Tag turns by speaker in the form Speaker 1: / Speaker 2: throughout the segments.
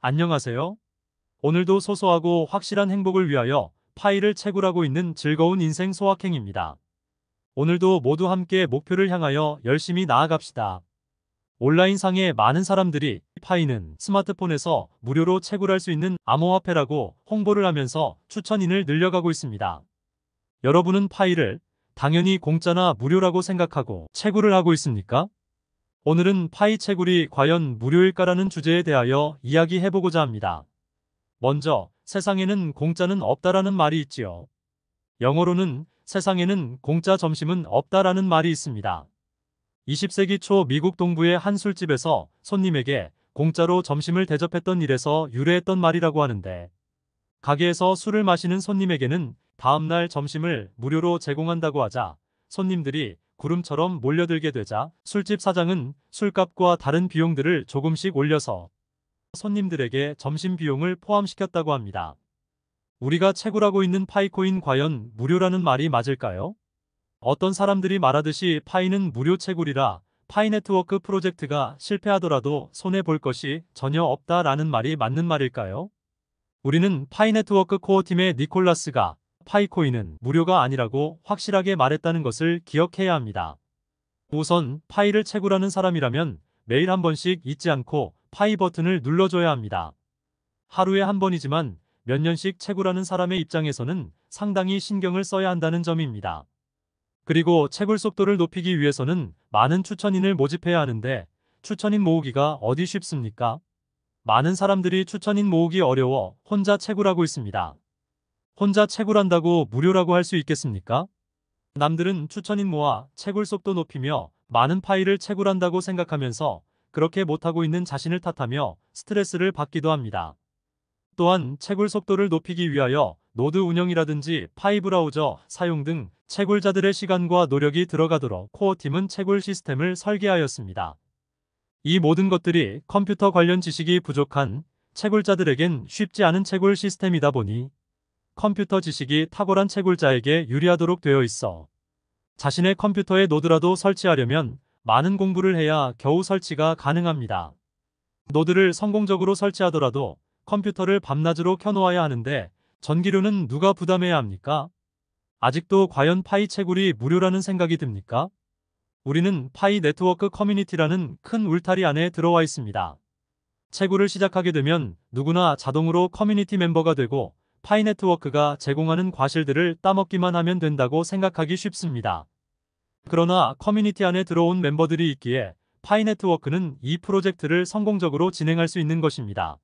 Speaker 1: 안녕하세요. 오늘도 소소하고 확실한 행복을 위하여 파일을 채굴하고 있는 즐거운 인생 소확행입니다. 오늘도 모두 함께 목표를 향하여 열심히 나아갑시다. 온라인상에 많은 사람들이 파이는 스마트폰에서 무료로 채굴할 수 있는 암호화폐라고 홍보를 하면서 추천인을 늘려가고 있습니다. 여러분은 파이를 당연히 공짜나 무료라고 생각하고 채굴을 하고 있습니까? 오늘은 파이채굴이 과연 무료일까라는 주제에 대하여 이야기해보고자 합니다. 먼저 세상에는 공짜는 없다라는 말이 있지요. 영어로는 세상에는 공짜 점심은 없다라는 말이 있습니다. 20세기 초 미국 동부의 한 술집에서 손님에게 공짜로 점심을 대접했던 일에서 유래했던 말이라고 하는데 가게에서 술을 마시는 손님에게는 다음날 점심을 무료로 제공한다고 하자 손님들이 구름처럼 몰려들게 되자 술집 사장은 술값과 다른 비용들을 조금씩 올려서 손님들에게 점심 비용을 포함시켰다고 합니다. 우리가 채굴하고 있는 파이코인 과연 무료라는 말이 맞을까요? 어떤 사람들이 말하듯이 파이는 무료 채굴이라 파이 네트워크 프로젝트가 실패하더라도 손해볼 것이 전혀 없다라는 말이 맞는 말일까요? 우리는 파이 네트워크 코어팀의 니콜라스가 파이코인은 무료가 아니라고 확실하게 말했다는 것을 기억해야 합니다. 우선 파이를 채굴하는 사람이라면 매일 한 번씩 잊지 않고 파이 버튼을 눌러줘야 합니다. 하루에 한 번이지만 몇 년씩 채굴하는 사람의 입장에서는 상당히 신경을 써야 한다는 점입니다. 그리고 채굴 속도를 높이기 위해서는 많은 추천인을 모집해야 하는데 추천인 모으기가 어디 쉽습니까? 많은 사람들이 추천인 모으기 어려워 혼자 채굴하고 있습니다. 혼자 채굴한다고 무료라고 할 수 있겠습니까? 남들은 추천인 모아 채굴 속도 높이며 많은 파일을 채굴한다고 생각하면서 그렇게 못하고 있는 자신을 탓하며 스트레스를 받기도 합니다. 또한 채굴 속도를 높이기 위하여 노드 운영이라든지 파이 브라우저 사용 등 채굴자들의 시간과 노력이 들어가도록 코어팀은 채굴 시스템을 설계하였습니다. 이 모든 것들이 컴퓨터 관련 지식이 부족한 채굴자들에겐 쉽지 않은 채굴 시스템이다 보니 컴퓨터 지식이 탁월한 채굴자에게 유리하도록 되어 있어 자신의 컴퓨터에 노드라도 설치하려면 많은 공부를 해야 겨우 설치가 가능합니다. 노드를 성공적으로 설치하더라도 컴퓨터를 밤낮으로 켜놓아야 하는데 전기료는 누가 부담해야 합니까? 아직도 과연 파이 채굴이 무료라는 생각이 듭니까? 우리는 파이 네트워크 커뮤니티라는 큰 울타리 안에 들어와 있습니다. 채굴을 시작하게 되면 누구나 자동으로 커뮤니티 멤버가 되고 파이네트워크가 제공하는 과실들을 따먹기만 하면 된다고 생각하기 쉽습니다. 그러나 커뮤니티 안에 들어온 멤버들이 있기에 파이네트워크는 이 프로젝트를 성공적으로 진행할 수 있는 것입니다.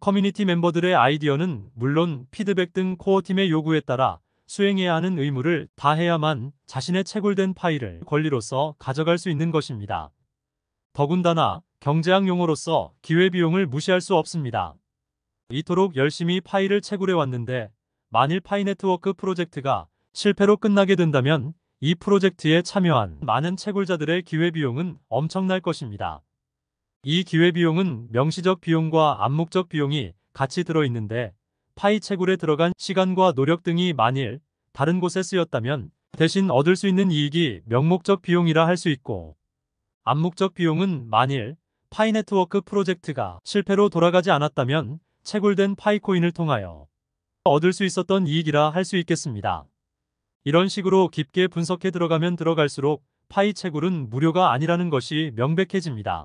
Speaker 1: 커뮤니티 멤버들의 아이디어는 물론 피드백 등 코어팀의 요구에 따라 수행해야 하는 의무를 다해야만 자신의 채굴된 파일을 권리로서 가져갈 수 있는 것입니다. 더군다나 경제학 용어로서 기회비용을 무시할 수 없습니다. 이토록 열심히 파이를 채굴해왔는데 만일 파이 네트워크 프로젝트가 실패로 끝나게 된다면 이 프로젝트에 참여한 많은 채굴자들의 기회비용은 엄청날 것입니다. 이 기회비용은 명시적 비용과 암묵적 비용이 같이 들어있는데 파이 채굴에 들어간 시간과 노력 등이 만일 다른 곳에 쓰였다면 대신 얻을 수 있는 이익이 명목적 비용이라 할 수 있고 암묵적 비용은 만일 파이 네트워크 프로젝트가 실패로 돌아가지 않았다면 채굴된 파이코인을 통하여 얻을 수 있었던 이익이라 할 수 있겠습니다. 이런 식으로 깊게 분석해 들어가면 들어갈수록 파이 채굴은 무료가 아니라는 것이 명백해집니다.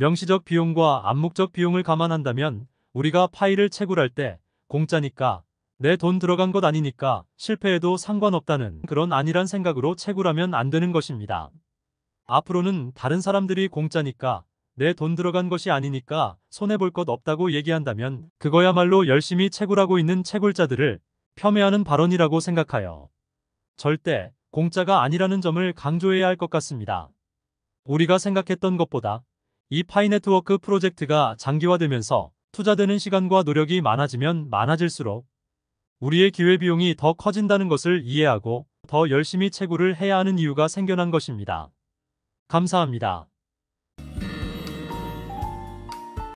Speaker 1: 명시적 비용과 암묵적 비용을 감안한다면 우리가 파이를 채굴할 때 공짜니까 내 돈 들어간 것 아니니까 실패해도 상관없다는 그런 아니란 생각으로 채굴하면 안 되는 것입니다. 앞으로는 다른 사람들이 공짜니까 내돈 들어간 것이 아니니까 손해볼 것 없다고 얘기한다면 그거야말로 열심히 채굴하고 있는 채굴자들을 폄훼하는 발언이라고 생각하여 절대 공짜가 아니라는 점을 강조해야 할 것 같습니다. 우리가 생각했던 것보다 이 파이네트워크 프로젝트가 장기화되면서 투자되는 시간과 노력이 많아지면 많아질수록 우리의 기회비용이 더 커진다는 것을 이해하고 더 열심히 채굴을 해야 하는 이유가 생겨난 것입니다. 감사합니다.